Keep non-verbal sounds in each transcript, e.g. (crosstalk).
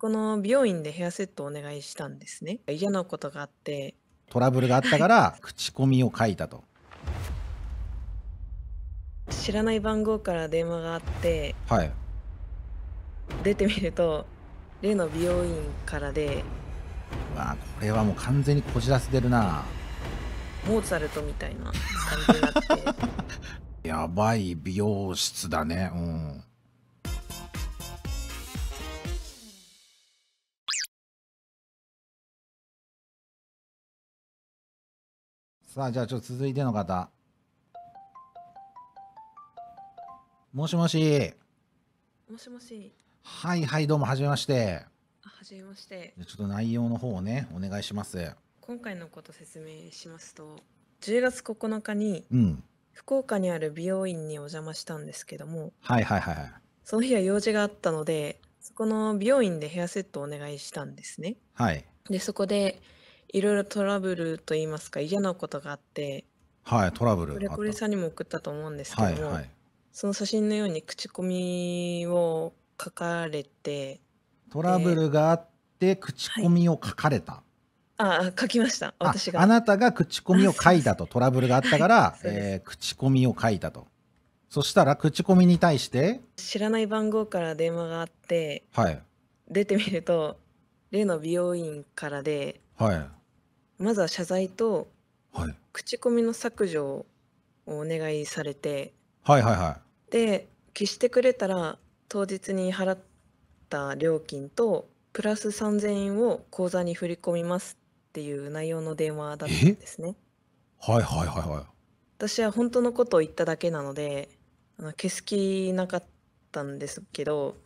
この美容院でヘアセットをお願いしたんですね。嫌なことがあって。トラブルがあったから、口コミを書いたと。知らない番号から電話があって、はい、出てみると例の美容院からでうわこれはもう完全にこじらせてるなモーツァルトみたいな感じになって (laughs) やばい美容室だねうんさあ、じゃあちょっと続いての方。もしもし。もしもし。はいはい、どうも、はじめまして。はじめまして。ちょっと内容の方をね、お願いします。今回のこと説明しますと、10月9日に、うん、福岡にある美容院にお邪魔したんですけども、はいはいはい。その日は用事があったので、そこの美容院でヘアセットをお願いしたんですね。はい。で、そこで、いろいろトラブルと言いますか嫌なことがあってはい、トラブルこれこれさんにも送ったと思うんですけはいどはい。その写真のように口コミを書かれてトラブルがあって口コミを書かれた。ああ書きました私があなたが口コミを書いたとトラブルがあったから、そうえー口コミを書いたと。そしたら口コミに対して、知らない番号から電話があってはい、出てみると例の美容院からではい。まずは謝罪とはい。口コミの削除をお願いされて、はいはいはい。で、消してくれたら当日に払った料金とプラス3000円を口座に振り込みますっていう内容の電話だったんですね。はいはいはいはい。私は本当のことを言っただけなのであの消す気なかったんですけど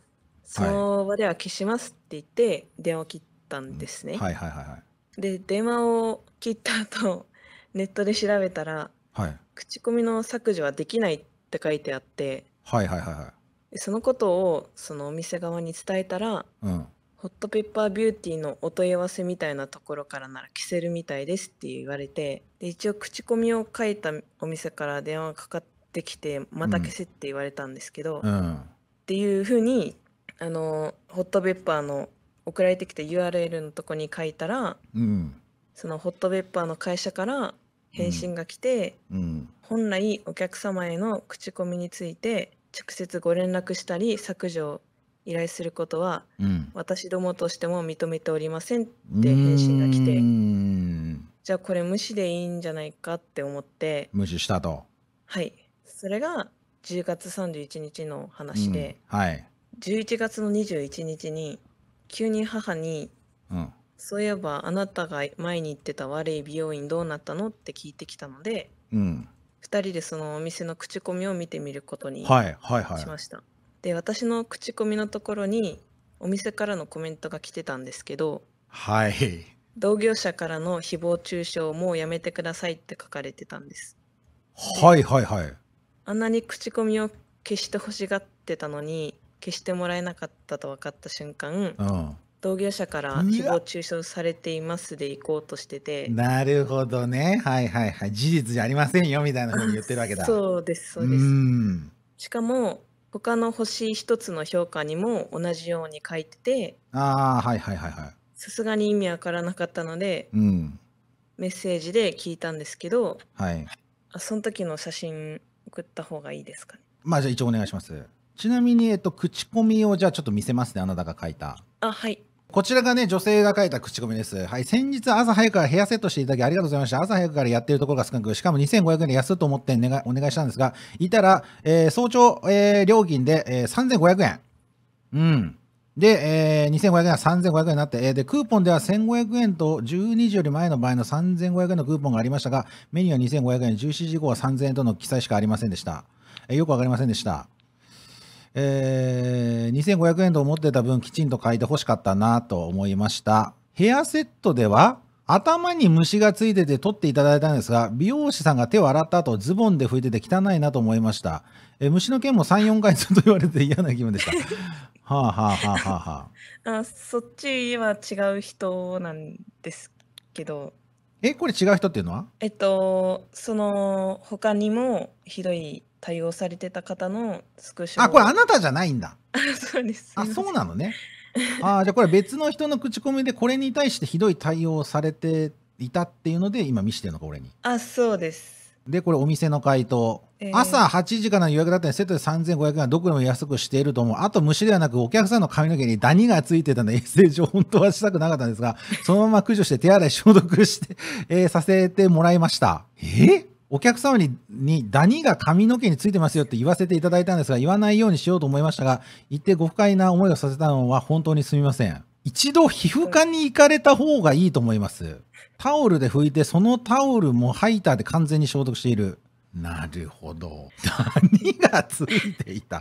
その場では消しますって言って電話を切ったんですね。はいはいはいはい。で、電話を切った後、(laughs) ネットで調べたら、はい。口コミの削除はできないって書いてあって、はいはいはいはそのことをそのお店側に伝えたら、うん。ホットペッパービューティーのお問い合わせみたいなところからなら着せるみたいですって言われてで一応口コミを書いたお店から電話がかかってきてまた消せって言われたんですけど、うっん。ていうふうにあのホットペッパーの送られてきた URL のとこに書いたら、うん、そのホットペッパーの会社から返信が来て、うん、本来お客様への口コミについて直接ご連絡したり削除を依頼することは、私どもとしても認めておりませんって返信が来てじゃあこれ無視でいいんじゃないかって思って無視したとはいそれが10月31日の話で、うん、はい、11月の21日に急に母に、うん、そういえばあなたが前に行ってた悪い美容院どうなったのって聞いてきたので、うん、2人でそのお店の口コミを見てみることにしまはいはいはいした。で、私の口コミのところにお店からのコメントが来てたんですけど、はい同業者からの誹謗中傷をもうやめてくださいって書かれてたんです。はいはいはいあんなに口コミを消してほしがってたのに、消してもらえなかったと分かった瞬間、うん同業者から誹謗中傷されていますで行こうとしててなるほどねはいはいはい事実じゃありませんよみたいなふうに言ってるわけだそうですそうですしかも他の星一つの評価にも同じように書いててああはいはいはいはいさすがに意味わからなかったので、うん、メッセージで聞いたんですけど、はい、あその時の写真送った方がいいですかねまあじゃあ一応お願いしますちなみに、えっと、口コミをじゃあちょっと見せますね、あなたが書いた。あ、はい。こちらがね、女性が書いた口コミです。はい、先日朝早くから部屋セットしていただきありがとうございました。朝早くからやってるところが少なく、しかも2500円で安いと思ってお願いしたんですが、いたら、えー、早朝、えー、料金で、えー、3500円。うん。で、えー、2500円は3500円になって、えー、で、クーポンでは1500円と12時より前の場合の3500円のクーポンがありましたが、メニューは2500円、17時以降は3000円との記載しかありませんでした。えー、よくわかりませんでした。えー、2500円と思ってた分きちんと書いてほしかったなと思いました。ヘアセットでは頭に虫がついてて取っていただいたんですが、美容師さんが手を洗った後、ズボンで拭いてて汚いなと思いました。え虫の件も3、4回ずっと言われて嫌な気分でした。(laughs) はあはあはあはあはあ。あそっちは違う人なんですけど。え、これ違う人っていうのはえっと、その他にもひどい対応されてた方のスクショあ、これあなたじゃないんだ。あ (laughs) そうです。あ、そうなのね。あじゃあこれ別の人の口コミでこれに対してひどい対応をされていたっていうので今見してるのか俺に。あ、そうです。でこれお店の回答、えー、朝8時から予約だったりセットで3500円はどこでも安くしていると思うあと虫ではなくお客さんの髪の毛にダニがついてたので衛生上本当はしたくなかったんですがそのまま駆除して手洗い消毒して、(laughs) えー、させてもらいましたえー、お客様ににダニが髪の毛についてますよって言わせていただいたんですが言わないようにしようと思いましたが言ってご不快な思いをさせたのは本当にすみません一度皮膚科に行かれた方がいいと思います。タオルで拭いて、そのタオルもハイターで完全に消毒している。なるほど。何がついていた。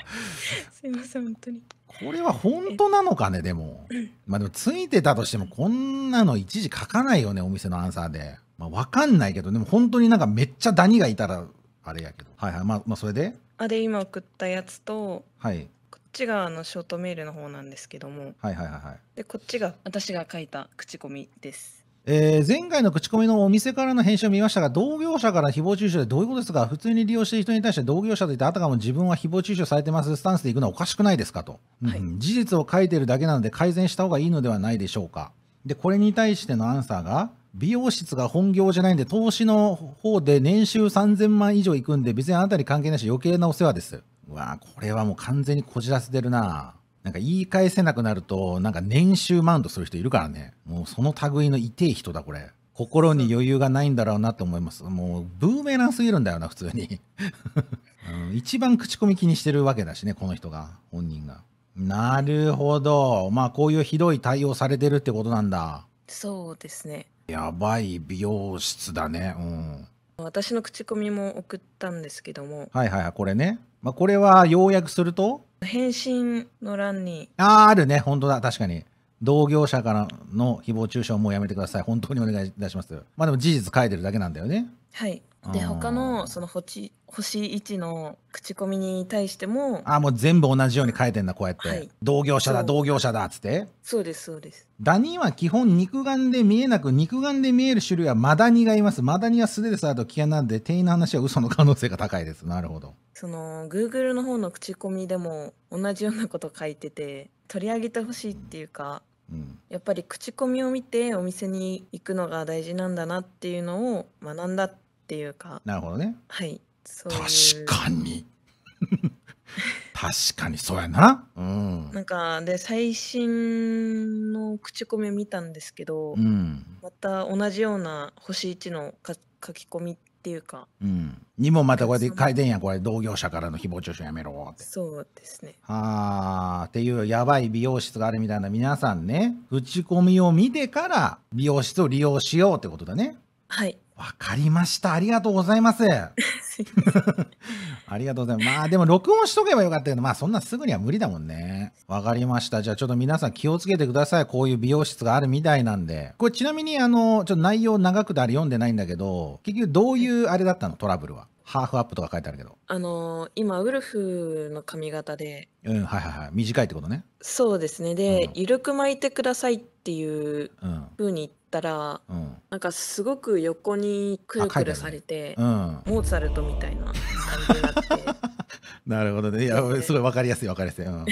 すいません、本当に。これは本当なのかね、でも。まあでも、ついてたとしても、こんなの一時書かないよね、お店のアンサーで。まあ、わかんないけど、でも本当になんかめっちゃダニがいたら、あれやけど。はいはい、まあ、まあ、それで。あ、で、今送ったやつと。はい。ちがあのショートメールの方なんですけども、はいはいはいはい。でこっちが私が書いた口コミです。えー前回の口コミのお店からの返信を見ましたが、同業者から誹謗中傷でどういうことですか普通に利用している人に対して同業者といってあたかも自分は誹謗中傷されてますスタンスでいくのはおかしくないですかと、うん事実を書いてるだけなので改善した方がいいのではないでしょうか。で、これに対してのアンサーが、美容室が本業じゃないんで、投資の方で年収3000万以上いくんで、別にあなたに関係ないし余計なお世話です。うわこれはもう完全にこじらせてるななんか言い返せなくなると、なんか年収マウントする人いるからね。もうその類の痛い人だ、これ。心に余裕がないんだろうなと思います。もう、ブーメランすぎるんだよな、普通に、(laughs) うん。一番口コミ気にしてるわけだしね、この人が、本人が。なるほど。まあ、こういうひどい対応されてるってことなんだ。そうですね。やばい美容室だね。うん。私の口コミも送ったんですけども、はいはいはい、これね。まあ、これは要約すると返信の欄に、ああ、あるね。本当だ。確かに。同業者からの誹謗中傷もうやめてください。本当にお願いいたします。まあでも事実書いてるだけなんだよね。はい、で他のその星星1の口コミに対してもああ、もう全部同じように書いてんだ、こうやって。はい同業者だ、同業者だ、っつって。そうですそうですダニは基本肉眼で見えなく、肉眼で見える種類はマダニがいます。マダニは素手で触ると危険なんで、店員の話は嘘の可能性が高いです。(laughs) なるほど。そのグーグルの方の口コミでも同じようなこと書いてて取り上げてほしいっていうかうん。やっぱり口コミを見てお店に行くのが大事なんだなっていうのを学んだっっていうかなるほどねはいそう確かに (laughs) 確かにそうやな、うん、なんかで最新の口コミを見たんですけど、うん、また同じような星1の書き込みっていうか、うん、にもまたこうやって改善やこれ同業者からの誹謗中傷やめろってそうですねああっていうやばい美容室があるみたいな皆さんね口コミを見てから美容室を利用しようってことだねはい。わかりました。ありがとうございます。(laughs) ありがとうございます。まあでも録音しとけばよかったけど、まあそんなすぐには無理だもんね。わかりました。じゃあちょっと皆さん気をつけてください。こういう美容室があるみたいなんで。これちなみにあの、ちょっと内容長くてあれ読んでないんだけど、結局どういうあれだったのトラブルは。ハーフアップとか書いてあるけど。あのー今ウルフの髪型でうん、はいはいはい。短いってことね。そうですねで、うんゆるく巻いてくださいっていうふうに言ったらうん。なんかすごく横にくるくるされて、うん。モーツァルトみたいな感じになって (laughs) なるほどね。いや、すごい分かりやすい分かりやすい。うん。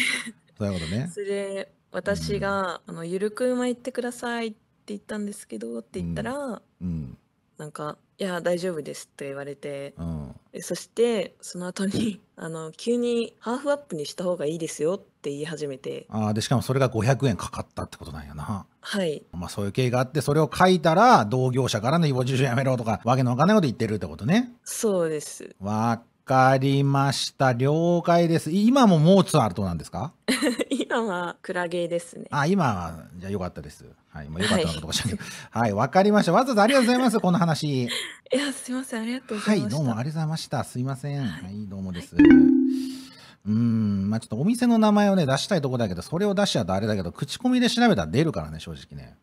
そういうことね。(laughs) それで私が「あのゆるく巻いてください」って言ったんですけどって言ったら、うん。なんか「いや大丈夫です」って言われてうん。そしてその後に (laughs) あの急にハーフアップにした方がいいですよって言い始めてあでしかもそれが500円かかったってことなんやなはいまあそういう経緯があってそれを書いたら同業者からの誹謗中傷やめろとかわけのわかんないこと言ってるってことねそうですわかりました。了解です。今もモーツァルトなんですか (laughs) 今はクラゲですね。あ、今は、じゃあよかったです。はい。もうよかったなことかしらはい、わ、はい、かりました。わざわざありがとうございます。この話。いや、すいません。ありがとうはい、どうもありがとうございました。すいません。はい、どうもです。はい、うんまあ、ちょっとお店の名前をね出したいとこだけどそれを出しちゃうとあれだけど口コミで調べたら出るからね正直ね